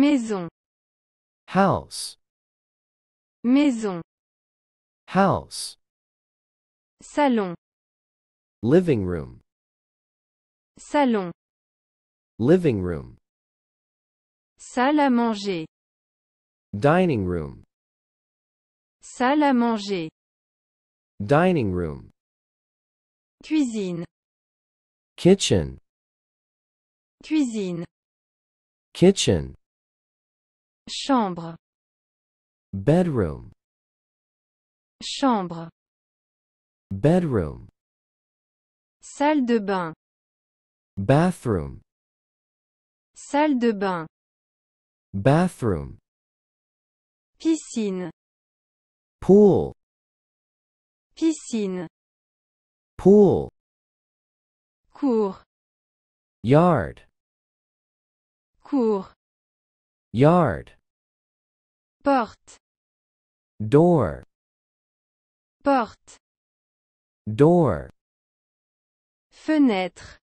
Maison. House. Maison. House. Salon. Living room. Salon. Living room. Salle à manger. Dining room. Salle à manger. Dining room. Cuisine. Kitchen. Cuisine. Kitchen chambre bedroom chambre bedroom salle de bain bathroom salle de bain bathroom piscine pool piscine pool cour yard cour yard porte door porte door fenêtre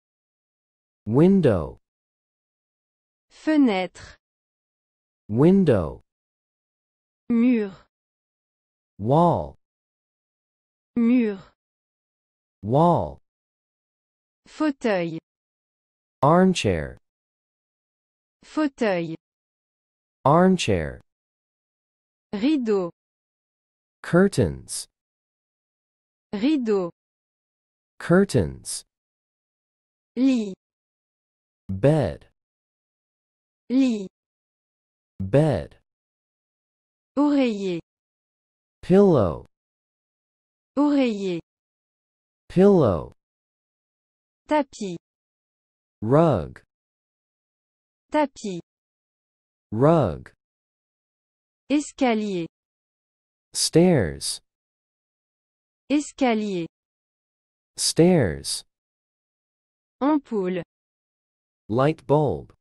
window fenêtre window mur wall mur wall fauteuil armchair fauteuil armchair rideau curtains rideau curtains lit bed lit bed oreiller pillow oreiller pillow tapis rug tapis rug Escalier. Stairs. Escalier. Stairs. Ampoule. Light bulb.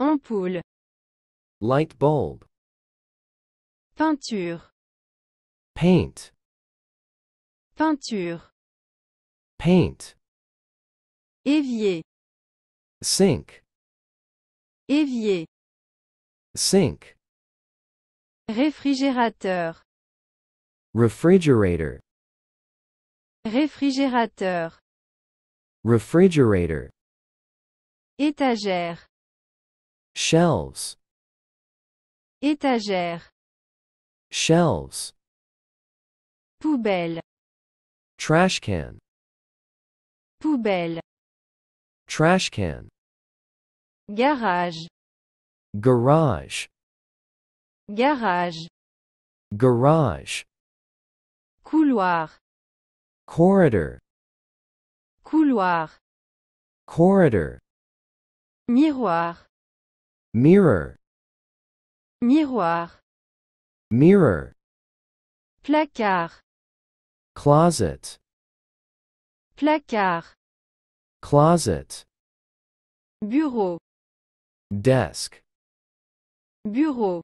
Ampoule. Light bulb. Peinture. Paint. Peinture. Paint. Évier. Sink. Évier. Sink. Réfrigérateur. Refrigerator. Réfrigérateur. Refrigerator. Étagère. Shelves. Étagère. Shelves. Poubelle. Trash can. Poubelle. Trash can. Garage. Garage. Garage. Garage. Couloir. Corridor. Couloir. Corridor. Miroir. Mirror. Miroir. Mirror. Placard. Closet. Placard. Closet. Bureau. Desk. Bureau.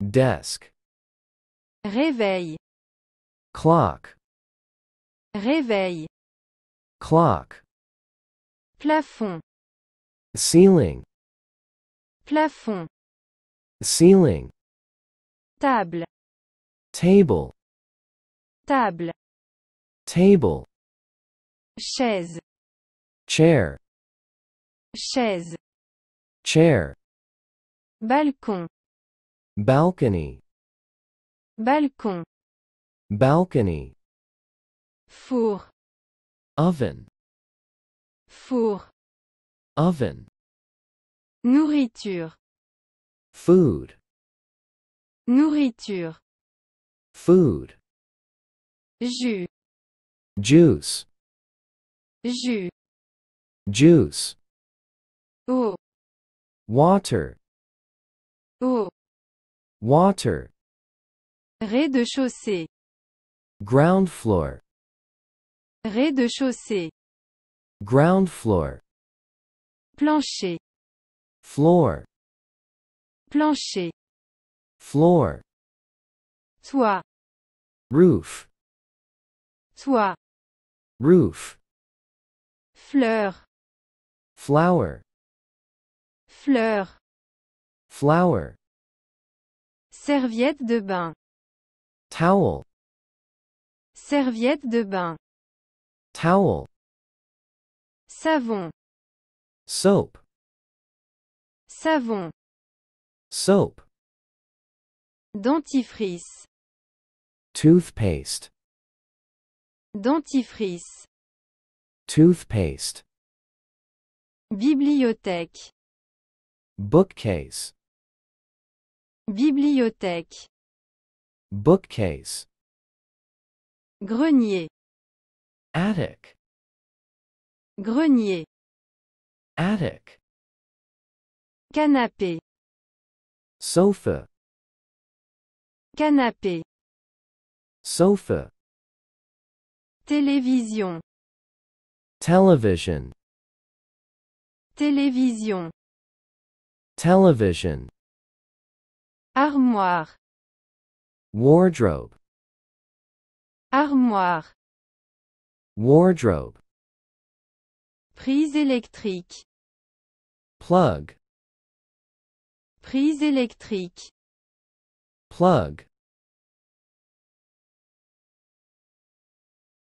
Desk. Réveil. Clock. Réveil. Clock. Plafond. Ceiling. Plafond. Ceiling. Table. Table. Table. Table. Chaise. Chair. Chaise. Chair. Balcon balcony balcon balcony four oven four oven nourriture food nourriture food jus juice jus juice eau water eau Water. Rez-de-chaussée. Ground floor. Rez-de-chaussée. Ground floor. Plancher. Floor. Plancher. Floor. Toit. Roof. Toit. Roof. Fleur. Flower. Fleur. Flower. Serviette de bain. Towel. Serviette de bain. Towel. Savon. Soap. Savon. Soap. Dentifrice. Toothpaste. Dentifrice. Toothpaste. Bibliothèque. Bookcase. Bibliothèque. Bookcase. Grenier. Attic. Grenier. Attic. Canapé. Sofa. Canapé. Sofa. Télévision. Television. Télévision. Television. Armoire. Wardrobe. Armoire. Wardrobe. Prise électrique. Plug. Prise électrique. Plug.